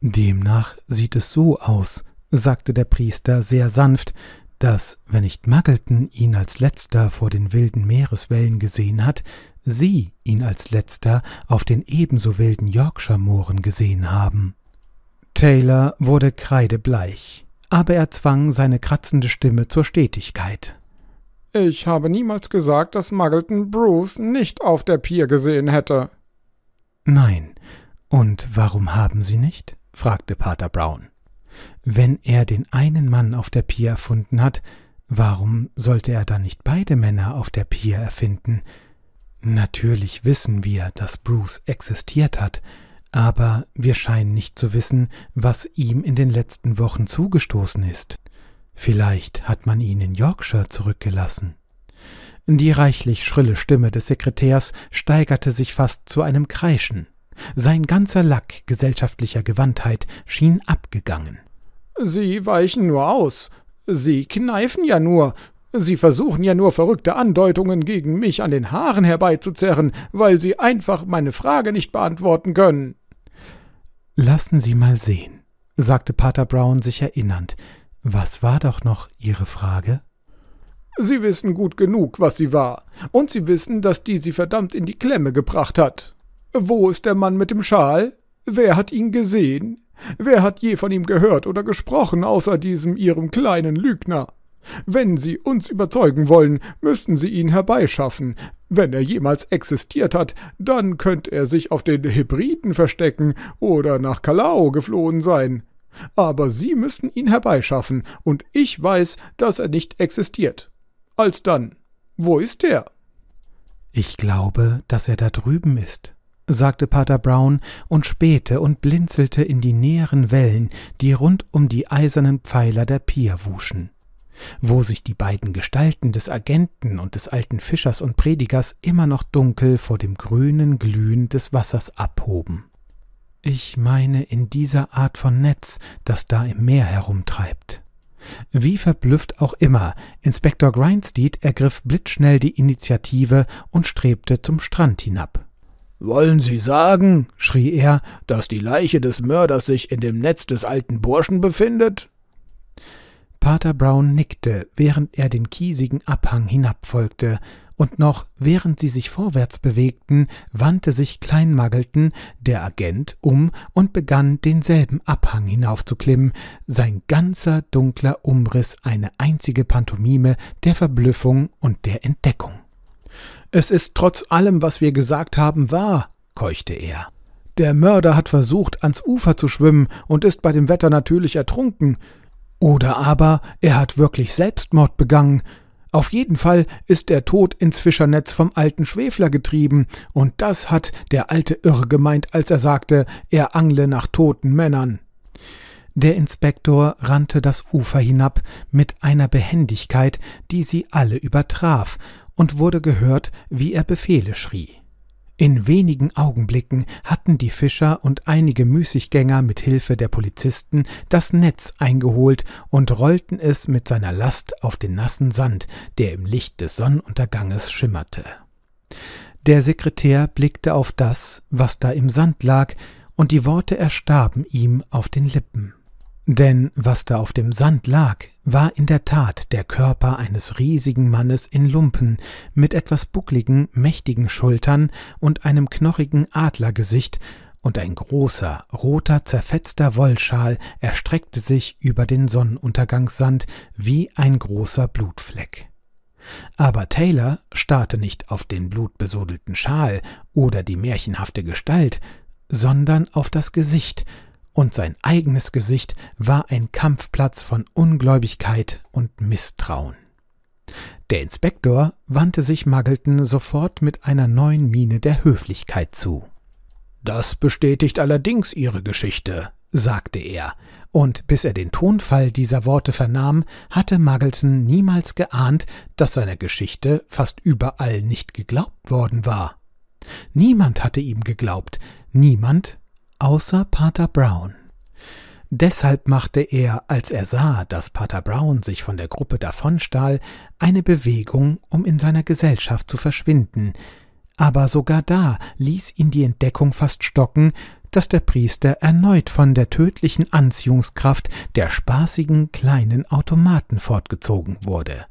Demnach sieht es so aus, sagte der Priester sehr sanft, dass, wenn nicht Muggleton ihn als letzter vor den wilden Meereswellen gesehen hat, Sie ihn als letzter auf den ebenso wilden Yorkshire-Mooren gesehen haben. Taylor wurde kreidebleich, aber er zwang seine kratzende Stimme zur Stetigkeit. Ich habe niemals gesagt, dass Muggleton Bruce nicht auf der Pier gesehen hätte. Nein. Und warum haben Sie nicht? fragte Pater Brown. Wenn er den einen Mann auf der Pier erfunden hat, warum sollte er dann nicht beide Männer auf der Pier erfinden? Natürlich wissen wir, dass Bruce existiert hat, aber wir scheinen nicht zu wissen, was ihm in den letzten Wochen zugestoßen ist. Vielleicht hat man ihn in Yorkshire zurückgelassen. Die reichlich schrille Stimme des Sekretärs steigerte sich fast zu einem Kreischen. Sein ganzer Lack gesellschaftlicher Gewandtheit schien abgegangen. Sie weichen nur aus. Sie kneifen ja nur. Sie versuchen ja nur verrückte Andeutungen gegen mich an den Haaren herbeizuzerren, weil Sie einfach meine Frage nicht beantworten können. Lassen Sie mal sehen, sagte Pater Brown sich erinnernd. Was war doch noch Ihre Frage? Sie wissen gut genug, was sie war, und Sie wissen, dass die Sie verdammt in die Klemme gebracht hat. Wo ist der Mann mit dem Schal? Wer hat ihn gesehen? Wer hat je von ihm gehört oder gesprochen, außer diesem Ihrem kleinen Lügner? Wenn Sie uns überzeugen wollen, müssten Sie ihn herbeischaffen. Wenn er jemals existiert hat, dann könnte er sich auf den Hebriden verstecken oder nach Kalao geflohen sein. Aber Sie müssen ihn herbeischaffen, und ich weiß, dass er nicht existiert. Alsdann, wo ist er? Ich glaube, dass er da drüben ist, sagte Pater Brown und spähte und blinzelte in die näheren Wellen, die rund um die eisernen Pfeiler der Pier wuschen. Wo sich die beiden Gestalten des Agenten und des alten Fischers und Predigers immer noch dunkel vor dem grünen Glühen des Wassers abhoben. Ich meine in dieser Art von Netz, das da im Meer herumtreibt. Wie verblüfft auch immer, Inspektor Grindsteed ergriff blitzschnell die Initiative und strebte zum Strand hinab. Wollen Sie sagen, schrie er, dass die Leiche des Mörders sich in dem Netz des alten Burschen befindet? Pater Brown nickte, während er den kiesigen Abhang hinabfolgte, und noch während sie sich vorwärts bewegten, wandte sich Kleinmagelten, der Agent, um und begann, denselben Abhang hinaufzuklimmen, sein ganzer dunkler Umriss eine einzige Pantomime der Verblüffung und der Entdeckung. Es ist trotz allem, was wir gesagt haben, wahr, keuchte er. Der Mörder hat versucht, ans Ufer zu schwimmen und ist bei dem Wetter natürlich ertrunken. Oder aber er hat wirklich Selbstmord begangen, auf jeden Fall ist der Tod ins Fischernetz vom alten Schwefler getrieben, und das hat der alte Irre gemeint, als er sagte, er angle nach toten Männern. Der Inspektor rannte das Ufer hinab mit einer Behendigkeit, die sie alle übertraf, und wurde gehört, wie er Befehle schrie. In wenigen Augenblicken hatten die Fischer und einige Müßiggänger mit Hilfe der Polizisten das Netz eingeholt und rollten es mit seiner Last auf den nassen Sand, der im Licht des Sonnenunterganges schimmerte. Der Sekretär blickte auf das, was da im Sand lag, und die Worte erstarben ihm auf den Lippen. Denn was da auf dem Sand lag, war in der Tat der Körper eines riesigen Mannes in Lumpen, mit etwas buckligen, mächtigen Schultern und einem knochigen Adlergesicht, und ein großer, roter, zerfetzter Wollschal erstreckte sich über den Sonnenuntergangssand wie ein großer Blutfleck. Aber Taylor starrte nicht auf den blutbesudelten Schal oder die märchenhafte Gestalt, sondern auf das Gesicht, und sein eigenes Gesicht war ein Kampfplatz von Ungläubigkeit und Misstrauen. Der Inspektor wandte sich Muggleton sofort mit einer neuen Miene der Höflichkeit zu. Das bestätigt allerdings Ihre Geschichte, sagte er, und bis er den Tonfall dieser Worte vernahm, hatte Muggleton niemals geahnt, dass seiner Geschichte fast überall nicht geglaubt worden war. Niemand hatte ihm geglaubt, niemand außer Pater Brown. Deshalb machte er, als er sah, dass Pater Brown sich von der Gruppe davonstahl, eine Bewegung, um in seiner Gesellschaft zu verschwinden, aber sogar da ließ ihn die Entdeckung fast stocken, dass der Priester erneut von der tödlichen Anziehungskraft der spaßigen kleinen Automaten fortgezogen wurde.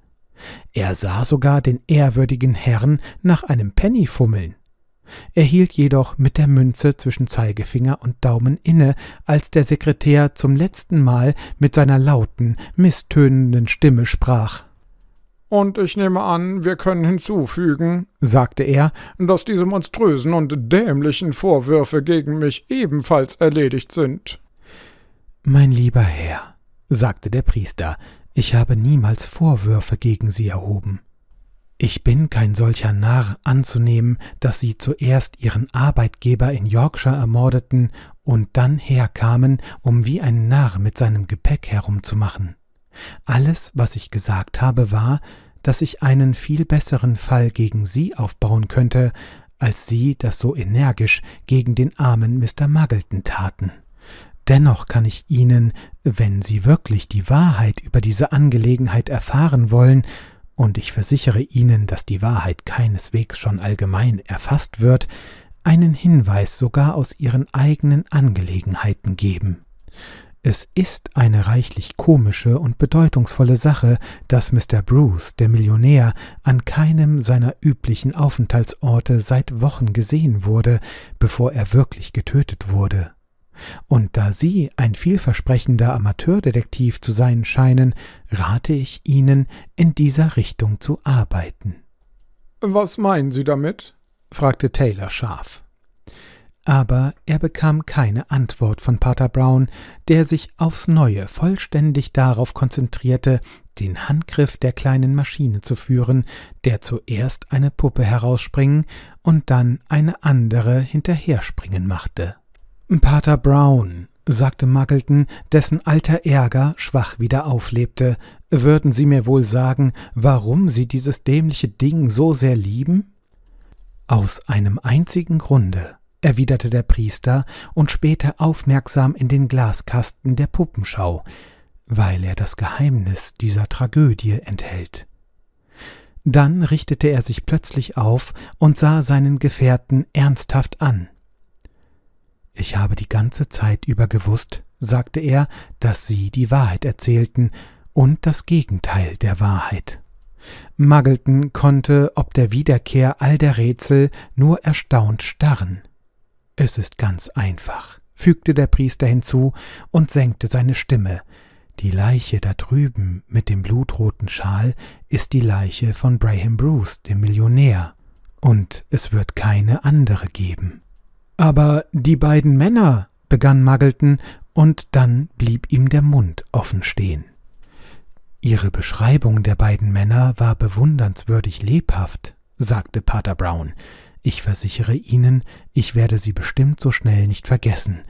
Er sah sogar den ehrwürdigen Herrn nach einem Penny fummeln. Er hielt jedoch mit der Münze zwischen Zeigefinger und Daumen inne, als der Sekretär zum letzten Mal mit seiner lauten, misstönenden Stimme sprach. Und ich nehme an, wir können hinzufügen, sagte er, dass diese monströsen und dämlichen Vorwürfe gegen mich ebenfalls erledigt sind. Mein lieber Herr, sagte der Priester, ich habe niemals Vorwürfe gegen Sie erhoben. Ich bin kein solcher Narr anzunehmen, dass sie zuerst ihren Arbeitgeber in Yorkshire ermordeten und dann herkamen, um wie ein Narr mit seinem Gepäck herumzumachen. Alles, was ich gesagt habe, war, dass ich einen viel besseren Fall gegen sie aufbauen könnte, als sie das so energisch gegen den armen Mr. Muggleton taten. Dennoch kann ich Ihnen, wenn Sie wirklich die Wahrheit über diese Angelegenheit erfahren wollen, und ich versichere Ihnen, dass die Wahrheit keineswegs schon allgemein erfasst wird, einen Hinweis sogar aus Ihren eigenen Angelegenheiten geben. Es ist eine reichlich komische und bedeutungsvolle Sache, dass Mr. Bruce, der Millionär, an keinem seiner üblichen Aufenthaltsorte seit Wochen gesehen wurde, bevor er wirklich getötet wurde. Und da Sie ein vielversprechender Amateurdetektiv zu sein scheinen, rate ich Ihnen, in dieser Richtung zu arbeiten. Was meinen Sie damit? fragte Taylor scharf. Aber er bekam keine Antwort von Pater Brown, der sich aufs neue vollständig darauf konzentrierte, den Handgriff der kleinen Maschine zu führen, der zuerst eine Puppe herausspringen und dann eine andere hinterherspringen machte. Pater Brown, sagte Muggleton, dessen alter Ärger schwach wieder auflebte, würden Sie mir wohl sagen, warum Sie dieses dämliche Ding so sehr lieben? Aus einem einzigen Grunde, erwiderte der Priester und spähte aufmerksam in den Glaskasten der Puppenschau, weil er das Geheimnis dieser Tragödie enthält. Dann richtete er sich plötzlich auf und sah seinen Gefährten ernsthaft an. Ich habe die ganze Zeit über gewusst, sagte er, dass Sie die Wahrheit erzählten und das Gegenteil der Wahrheit. Muggleton konnte ob der Wiederkehr all der Rätsel nur erstaunt starren. Es ist ganz einfach, fügte der Priester hinzu und senkte seine Stimme. Die Leiche da drüben mit dem blutroten Schal ist die Leiche von Braham Bruce, dem Millionär, und es wird keine andere geben. Aber die beiden Männer, begann Muggleton, und dann blieb ihm der Mund offen stehen. Ihre Beschreibung der beiden Männer war bewundernswürdig lebhaft, sagte Pater Brown. Ich versichere Ihnen, ich werde sie bestimmt so schnell nicht vergessen.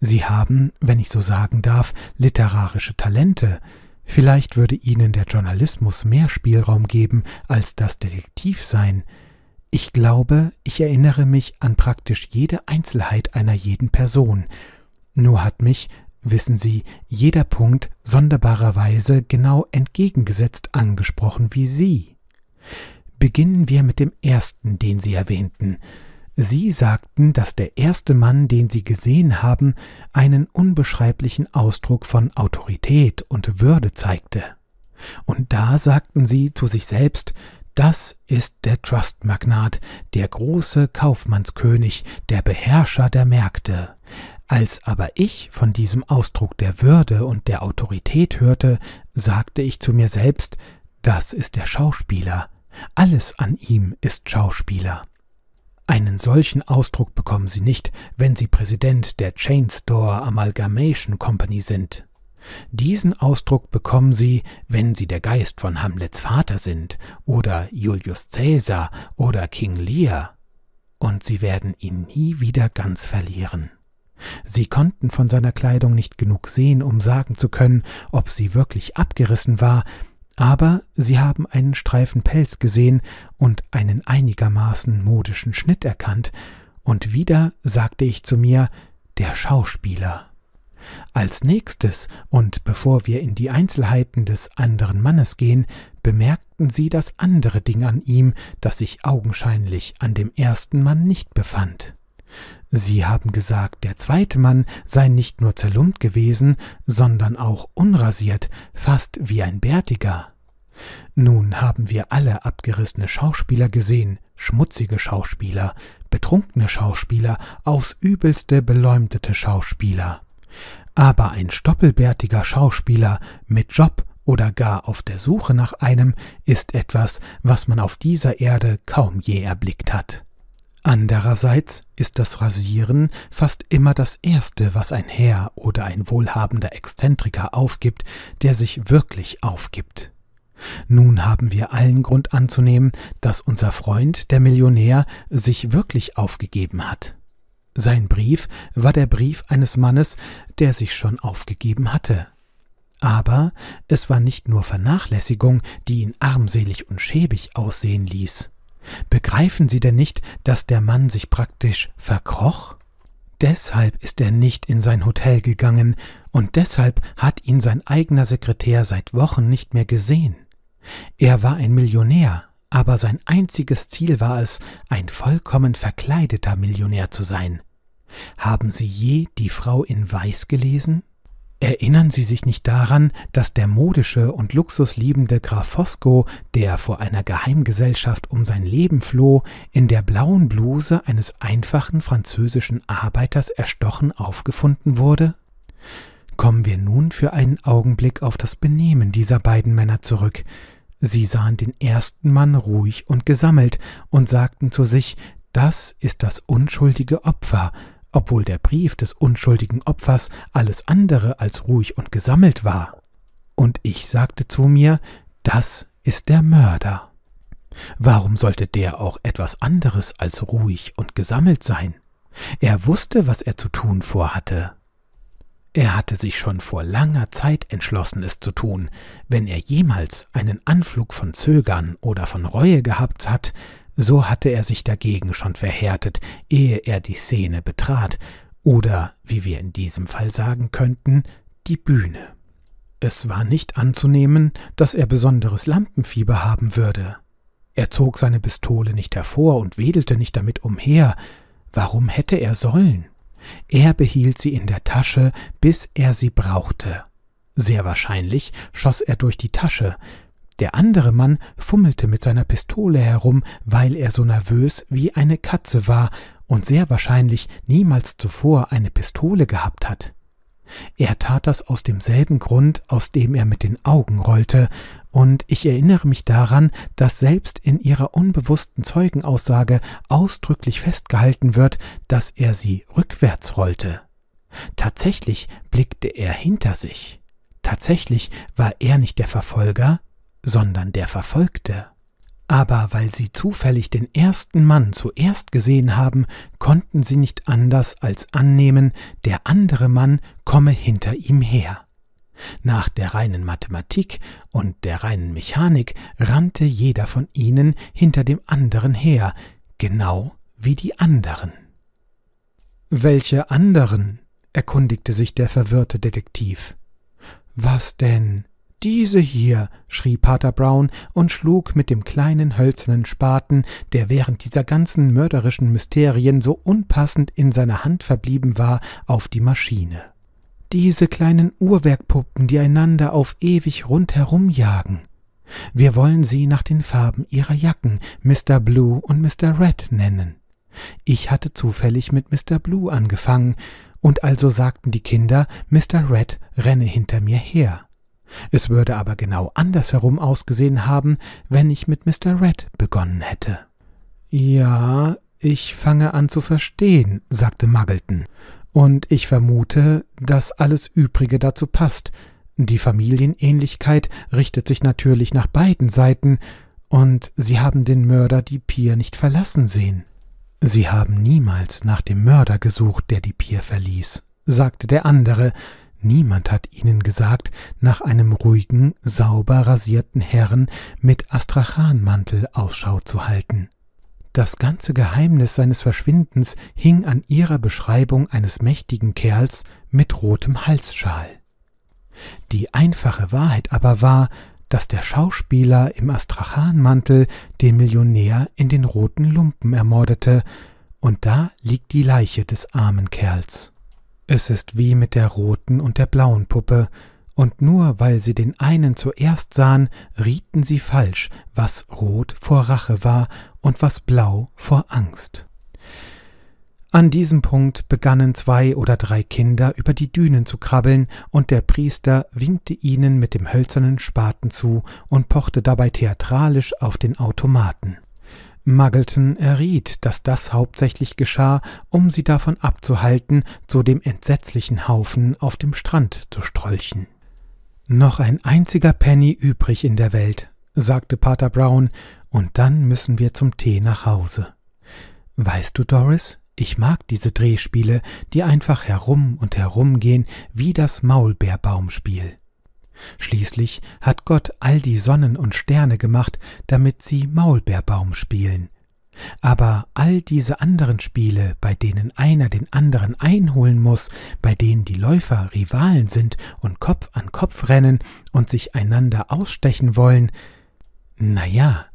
Sie haben, wenn ich so sagen darf, literarische Talente. Vielleicht würde Ihnen der Journalismus mehr Spielraum geben als das Detektivsein. Ich glaube, ich erinnere mich an praktisch jede Einzelheit einer jeden Person. Nur hat mich, wissen Sie, jeder Punkt sonderbarerweise genau entgegengesetzt angesprochen wie Sie. Beginnen wir mit dem ersten, den Sie erwähnten. Sie sagten, dass der erste Mann, den Sie gesehen haben, einen unbeschreiblichen Ausdruck von Autorität und Würde zeigte. Und da sagten Sie zu sich selbst, das ist der Trust-Magnat, der große Kaufmannskönig, der Beherrscher der Märkte. Als aber ich von diesem Ausdruck der Würde und der Autorität hörte, sagte ich zu mir selbst, das ist der Schauspieler, alles an ihm ist Schauspieler. Einen solchen Ausdruck bekommen Sie nicht, wenn Sie Präsident der Chain Store Amalgamation Company sind. Diesen Ausdruck bekommen sie, wenn sie der Geist von Hamlets Vater sind oder Julius Caesar oder King Lear. Und sie werden ihn nie wieder ganz verlieren. Sie konnten von seiner Kleidung nicht genug sehen, um sagen zu können, ob sie wirklich abgerissen war, aber sie haben einen Streifen Pelz gesehen und einen einigermaßen modischen Schnitt erkannt, und wieder sagte ich zu mir, der Schauspieler. Als nächstes, und bevor wir in die Einzelheiten des anderen Mannes gehen, bemerkten sie das andere Ding an ihm, das sich augenscheinlich an dem ersten Mann nicht befand. Sie haben gesagt, der zweite Mann sei nicht nur zerlumpt gewesen, sondern auch unrasiert, fast wie ein Bärtiger. Nun haben wir alle abgerissene Schauspieler gesehen, schmutzige Schauspieler, betrunkene Schauspieler, aufs übelste beleumdete Schauspieler. Aber ein stoppelbärtiger Schauspieler mit Job oder gar auf der Suche nach einem ist etwas, was man auf dieser Erde kaum je erblickt hat. Andererseits ist das Rasieren fast immer das Erste, was ein Herr oder ein wohlhabender Exzentriker aufgibt, der sich wirklich aufgibt. Nun haben wir allen Grund anzunehmen, dass unser Freund, der Millionär, sich wirklich aufgegeben hat. Sein Brief war der Brief eines Mannes, der sich schon aufgegeben hatte. Aber es war nicht nur Vernachlässigung, die ihn armselig und schäbig aussehen ließ. Begreifen Sie denn nicht, dass der Mann sich praktisch verkroch? Deshalb ist er nicht in sein Hotel gegangen, und deshalb hat ihn sein eigener Sekretär seit Wochen nicht mehr gesehen. Er war ein Millionär, aber sein einziges Ziel war es, ein vollkommen verkleideter Millionär zu sein. Haben Sie je die Frau in Weiß gelesen? Erinnern Sie sich nicht daran, dass der modische und luxusliebende Graf Fosco, der vor einer Geheimgesellschaft um sein Leben floh, in der blauen Bluse eines einfachen französischen Arbeiters erstochen aufgefunden wurde? Kommen wir nun für einen Augenblick auf das Benehmen dieser beiden Männer zurück. Sie sahen den ersten Mann ruhig und gesammelt und sagten zu sich, das ist das unschuldige Opfer, obwohl der Brief des unschuldigen Opfers alles andere als ruhig und gesammelt war. Und ich sagte zu mir, das ist der Mörder. Warum sollte der auch etwas anderes als ruhig und gesammelt sein? Er wusste, was er zu tun vorhatte. Er hatte sich schon vor langer Zeit entschlossen, es zu tun. Wenn er jemals einen Anflug von Zögern oder von Reue gehabt hat, so hatte er sich dagegen schon verhärtet, ehe er die Szene betrat, oder, wie wir in diesem Fall sagen könnten, die Bühne. Es war nicht anzunehmen, dass er besonderes Lampenfieber haben würde. Er zog seine Pistole nicht hervor und wedelte nicht damit umher. Warum hätte er sollen? Er behielt sie in der Tasche, bis er sie brauchte. Sehr wahrscheinlich schoss er durch die Tasche, der andere Mann fummelte mit seiner Pistole herum, weil er so nervös wie eine Katze war und sehr wahrscheinlich niemals zuvor eine Pistole gehabt hat. Er tat das aus demselben Grund, aus dem er mit den Augen rollte, und ich erinnere mich daran, dass selbst in ihrer unbewussten Zeugenaussage ausdrücklich festgehalten wird, dass er sie rückwärts rollte. Tatsächlich blickte er hinter sich. Tatsächlich war er nicht der Verfolger, sondern der Verfolgte. Aber weil sie zufällig den ersten Mann zuerst gesehen haben, konnten sie nicht anders als annehmen, der andere Mann komme hinter ihm her. Nach der reinen Mathematik und der reinen Mechanik rannte jeder von ihnen hinter dem anderen her, genau wie die anderen. Welche anderen? erkundigte sich der verwirrte Detektiv. Was denn? Diese hier, schrie Pater Brown und schlug mit dem kleinen hölzernen Spaten, der während dieser ganzen mörderischen Mysterien so unpassend in seiner Hand verblieben war, auf die Maschine. Diese kleinen Uhrwerkpuppen, die einander auf ewig rundherum jagen. Wir wollen sie nach den Farben ihrer Jacken, Mr. Blue und Mr. Red, nennen. Ich hatte zufällig mit Mr. Blue angefangen, und also sagten die Kinder, Mr. Red renne hinter mir her. Es würde aber genau andersherum ausgesehen haben, wenn ich mit Mr. Red begonnen hätte. Ja, ich fange an zu verstehen, sagte Muggleton, und ich vermute, dass alles Übrige dazu passt. Die Familienähnlichkeit richtet sich natürlich nach beiden Seiten, und sie haben den Mörder die Pier nicht verlassen sehen. Sie haben niemals nach dem Mörder gesucht, der die Pier verließ, sagte der andere, Niemand hat ihnen gesagt, nach einem ruhigen, sauber rasierten Herrn mit Astrachanmantel Ausschau zu halten. Das ganze Geheimnis seines Verschwindens hing an ihrer Beschreibung eines mächtigen Kerls mit rotem Halsschal. Die einfache Wahrheit aber war, dass der Schauspieler im Astrachanmantel den Millionär in den roten Lumpen ermordete, und da liegt die Leiche des armen Kerls. Es ist wie mit der roten und der blauen Puppe, und nur weil sie den einen zuerst sahen, rieten sie falsch, was rot vor Rache war und was blau vor Angst. An diesem Punkt begannen zwei oder drei Kinder über die Dünen zu krabbeln, und der Priester winkte ihnen mit dem hölzernen Spaten zu und pochte dabei theatralisch auf den Automaten. Muggleton erriet, dass das hauptsächlich geschah, um sie davon abzuhalten, zu dem entsetzlichen Haufen auf dem Strand zu strolchen. Noch ein einziger Penny übrig in der Welt, sagte Pater Brown, und dann müssen wir zum Tee nach Hause. Weißt du, Doris, ich mag diese Drehspiele, die einfach herum und herum gehen wie das Maulbeerbaumspiel. Schließlich hat Gott all die Sonnen und Sterne gemacht, damit sie Maulbeerbaum spielen. Aber all diese anderen Spiele, bei denen einer den anderen einholen muss, bei denen die Läufer Rivalen sind und Kopf an Kopf rennen und sich einander ausstechen wollen, na ja,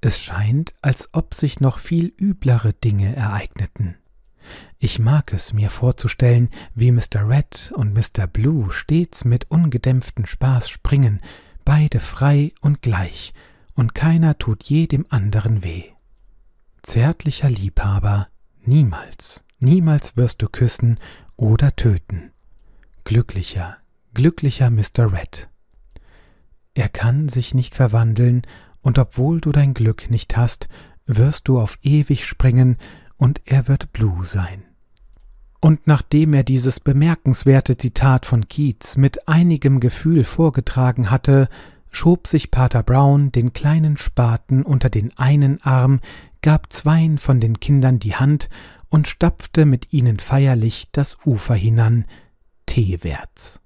es scheint, als ob sich noch viel üblere Dinge ereigneten. Ich mag es mir vorzustellen, wie Mr. Red und Mr. Blue stets mit ungedämpftem Spaß springen, beide frei und gleich, und keiner tut je dem anderen weh. Zärtlicher Liebhaber, niemals, niemals wirst du küssen oder töten. Glücklicher, glücklicher Mr. Red. Er kann sich nicht verwandeln, und obwohl du dein Glück nicht hast, wirst du auf ewig springen, und er wird Blue sein und nachdem er dieses bemerkenswerte Zitat von Keats mit einigem Gefühl vorgetragen hatte, schob sich Pater Brown den kleinen Spaten unter den einen Arm, gab zweien von den Kindern die Hand und stapfte mit ihnen feierlich das Ufer hinan, teewärts.